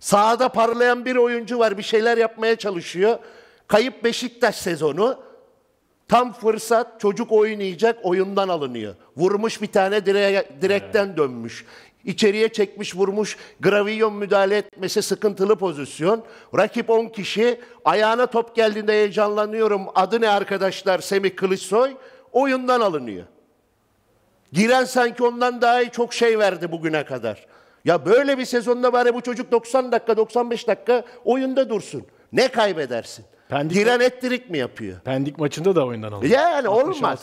Sahada parlayan bir oyuncu var, bir şeyler yapmaya çalışıyor. Kayıp Beşiktaş sezonu. Tam fırsat çocuk oynayacak oyundan alınıyor. Vurmuş bir tane direğe, direkten evet. dönmüş. İçeriye çekmiş vurmuş. Graviyon müdahale etmesi sıkıntılı pozisyon. Rakip 10 kişi. Ayağına top geldiğinde heyecanlanıyorum. Adı ne arkadaşlar? Semih Kılıçsoy. Oyundan alınıyor. Giren sanki ondan daha iyi çok şey verdi bugüne kadar. Ya böyle bir sezonda bari bu çocuk 90 dakika 95 dakika oyunda dursun. Ne kaybedersin? Pendik Diren ettirik mi yapıyor? Pendik maçında da oyundan alındı. Yani şey olmaz.